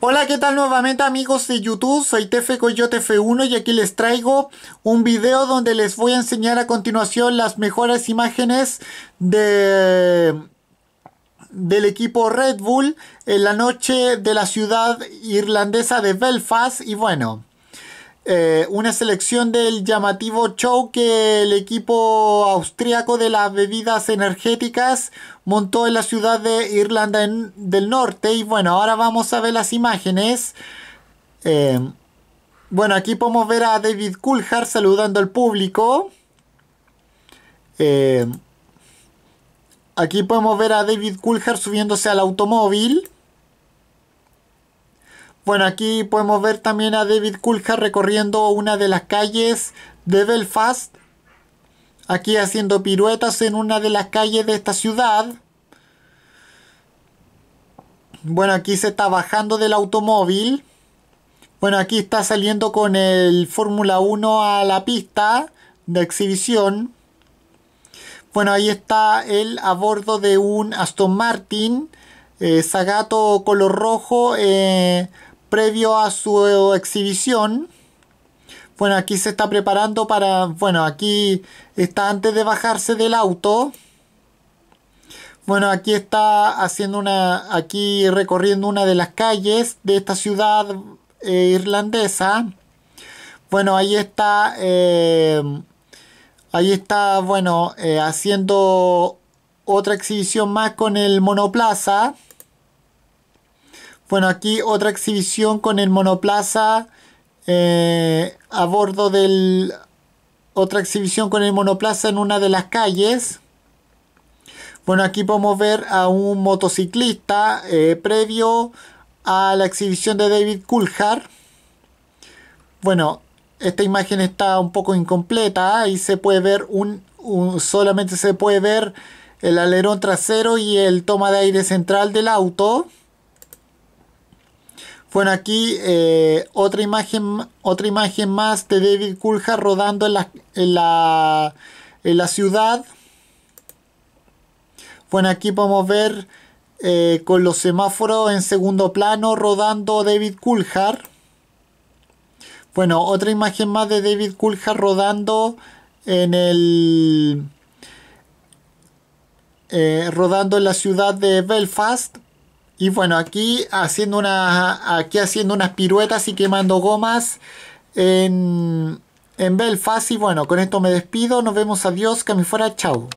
Hola, ¿qué tal nuevamente amigos de YouTube? Soy Tefe Coyote F1 y aquí les traigo un video donde les voy a enseñar a continuación las mejores imágenes de del equipo Red Bull en la noche de la ciudad irlandesa de Belfast y bueno, eh, una selección del llamativo show que el equipo austriaco de las bebidas energéticas montó en la ciudad de Irlanda del Norte. Y bueno, ahora vamos a ver las imágenes. Eh, bueno, aquí podemos ver a David Coulthard saludando al público. Eh, aquí podemos ver a David Coulthard subiéndose al automóvil. Bueno, aquí podemos ver también a David Coulthard recorriendo una de las calles de Belfast. Aquí haciendo piruetas en una de las calles de esta ciudad. Bueno, aquí se está bajando del automóvil. Bueno, aquí está saliendo con el Fórmula 1 a la pista de exhibición. Bueno, ahí está él a bordo de un Aston Martin eh, Zagato color rojo eh, previo a su exhibición. Bueno, aquí se está preparando para... Bueno, aquí está antes de bajarse del auto. Bueno, aquí está haciendo una... Aquí recorriendo una de las calles de esta ciudad eh, irlandesa. Bueno, ahí está... Eh, ahí está, bueno, eh, haciendo otra exhibición más con el monoplaza. Bueno, aquí otra exhibición con el monoplaza eh, a bordo del... Otra exhibición con el monoplaza en una de las calles. Bueno, aquí podemos ver a un motociclista eh, previo a la exhibición de David Coulthard. Bueno, esta imagen está un poco incompleta y se puede ver un, solamente se puede ver el alerón trasero y el toma de aire central del auto. Bueno, aquí eh, otra, imagen, otra imagen más de David Coulthard rodando en la, ciudad. Bueno, aquí podemos ver eh, con los semáforos en segundo plano rodando David Coulthard. Bueno, otra imagen más de David Coulthard rodando en el... Eh, rodando en la ciudad de Belfast. Y bueno, aquí haciendo, una, aquí haciendo unas piruetas y quemando gomas en, en Belfast. Y bueno, con esto me despido. Nos vemos. Adiós. Que me fuera. Chao.